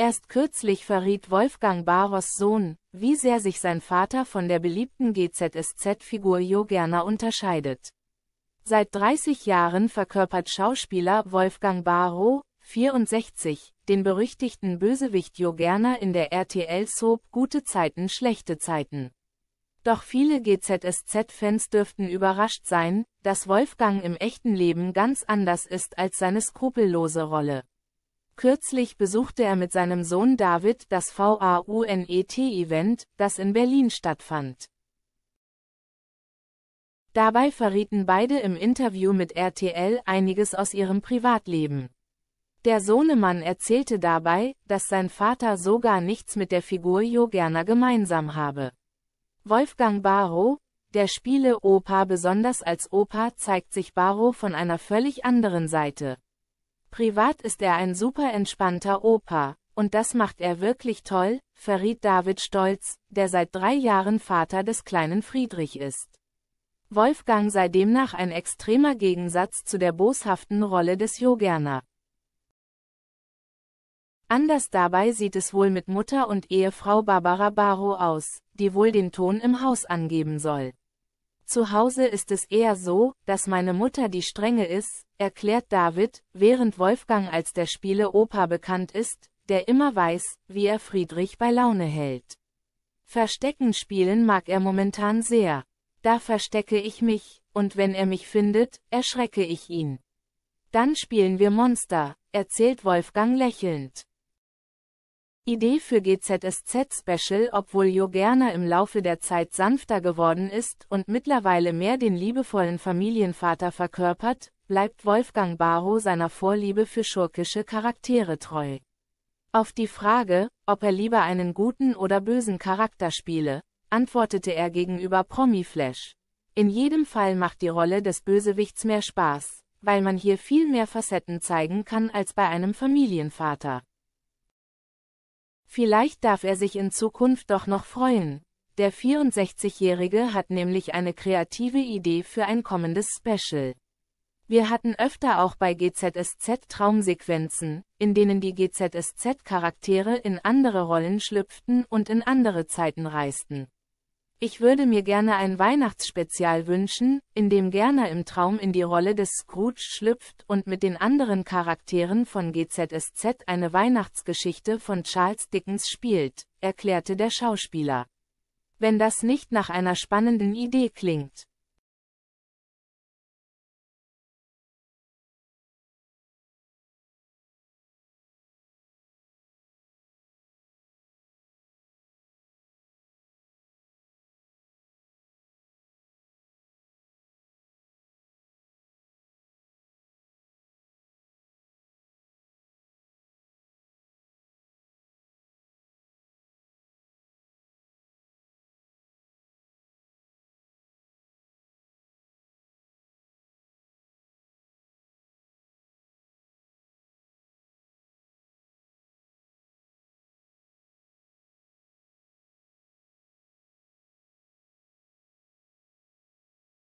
Erst kürzlich verriet Wolfgang Barros Sohn, wie sehr sich sein Vater von der beliebten GZSZ-Figur Jo Gerner unterscheidet. Seit 30 Jahren verkörpert Schauspieler Wolfgang Barrow, 64, den berüchtigten Bösewicht Jo Gerner in der RTL-Soap Gute Zeiten, Schlechte Zeiten. Doch viele GZSZ-Fans dürften überrascht sein, dass Wolfgang im echten Leben ganz anders ist als seine skrupellose Rolle. Kürzlich besuchte er mit seinem Sohn David das VAUNET-Event, das in Berlin stattfand. Dabei verrieten beide im Interview mit RTL einiges aus ihrem Privatleben. Der Sohnemann erzählte dabei, dass sein Vater sogar nichts mit der Figur Jo gerne gemeinsam habe. Wolfgang Barrow, der Spiele-Opa besonders als Opa zeigt sich Barrow von einer völlig anderen Seite. Privat ist er ein super entspannter Opa, und das macht er wirklich toll, verriet David stolz, der seit drei Jahren Vater des kleinen Friedrich ist. Wolfgang sei demnach ein extremer Gegensatz zu der boshaften Rolle des Jogerner. Anders dabei sieht es wohl mit Mutter und Ehefrau Barbara Barrow aus, die wohl den Ton im Haus angeben soll. Zu Hause ist es eher so, dass meine Mutter die Strenge ist, erklärt David, während Wolfgang als der Spiele-Opa bekannt ist, der immer weiß, wie er Friedrich bei Laune hält. Verstecken spielen mag er momentan sehr. Da verstecke ich mich, und wenn er mich findet, erschrecke ich ihn. Dann spielen wir Monster, erzählt Wolfgang lächelnd. Idee für GZSZ-Special Obwohl Jo Gerner im Laufe der Zeit sanfter geworden ist und mittlerweile mehr den liebevollen Familienvater verkörpert, bleibt Wolfgang Barrow seiner Vorliebe für schurkische Charaktere treu. Auf die Frage, ob er lieber einen guten oder bösen Charakter spiele, antwortete er gegenüber Promi Flash. In jedem Fall macht die Rolle des Bösewichts mehr Spaß, weil man hier viel mehr Facetten zeigen kann als bei einem Familienvater. Vielleicht darf er sich in Zukunft doch noch freuen. Der 64-Jährige hat nämlich eine kreative Idee für ein kommendes Special. Wir hatten öfter auch bei GZSZ Traumsequenzen, in denen die GZSZ-Charaktere in andere Rollen schlüpften und in andere Zeiten reisten. Ich würde mir gerne ein Weihnachtsspezial wünschen, in dem Gerner im Traum in die Rolle des Scrooge schlüpft und mit den anderen Charakteren von GZSZ eine Weihnachtsgeschichte von Charles Dickens spielt, erklärte der Schauspieler. Wenn das nicht nach einer spannenden Idee klingt,